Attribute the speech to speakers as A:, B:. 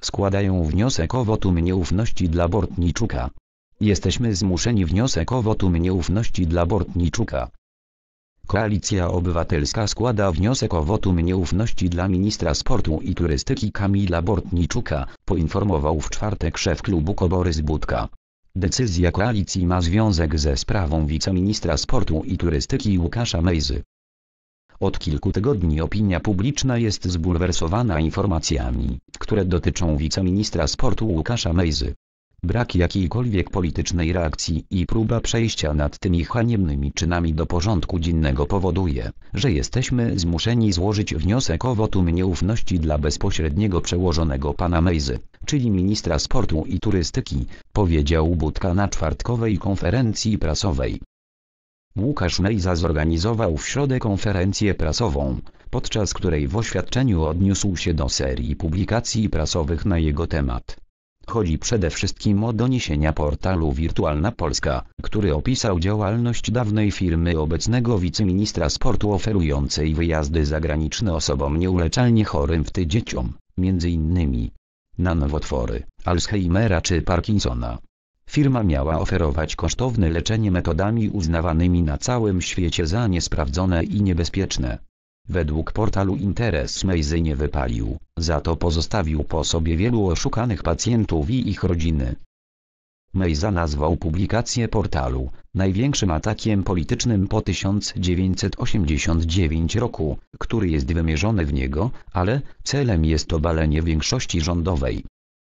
A: składają wniosek o wotum nieufności dla Bortniczuka. Jesteśmy zmuszeni wniosek o wotum nieufności dla Bortniczuka. Koalicja Obywatelska składa wniosek o wotum nieufności dla ministra sportu i turystyki Kamila Bortniczuka, poinformował w czwartek szef klubu Koborys Budka. Decyzja koalicji ma związek ze sprawą wiceministra sportu i turystyki Łukasza Mejzy. Od kilku tygodni opinia publiczna jest zbulwersowana informacjami, które dotyczą wiceministra sportu Łukasza Mejzy. Brak jakiejkolwiek politycznej reakcji i próba przejścia nad tymi haniebnymi czynami do porządku dziennego powoduje, że jesteśmy zmuszeni złożyć wniosek o wotum nieufności dla bezpośredniego przełożonego pana Mejzy, czyli ministra sportu i turystyki, powiedział Budka na czwartkowej konferencji prasowej. Łukasz Mejza zorganizował w środę konferencję prasową, podczas której w oświadczeniu odniósł się do serii publikacji prasowych na jego temat. Chodzi przede wszystkim o doniesienia portalu Wirtualna Polska, który opisał działalność dawnej firmy obecnego wiceministra sportu oferującej wyjazdy zagraniczne osobom nieuleczalnie chorym w tym dzieciom, m.in. na nowotwory, Alzheimera czy Parkinsona. Firma miała oferować kosztowne leczenie metodami uznawanymi na całym świecie za niesprawdzone i niebezpieczne. Według portalu interes Mejzy nie wypalił, za to pozostawił po sobie wielu oszukanych pacjentów i ich rodziny. Mejza nazwał publikację portalu największym atakiem politycznym po 1989 roku, który jest wymierzony w niego, ale celem jest obalenie większości rządowej.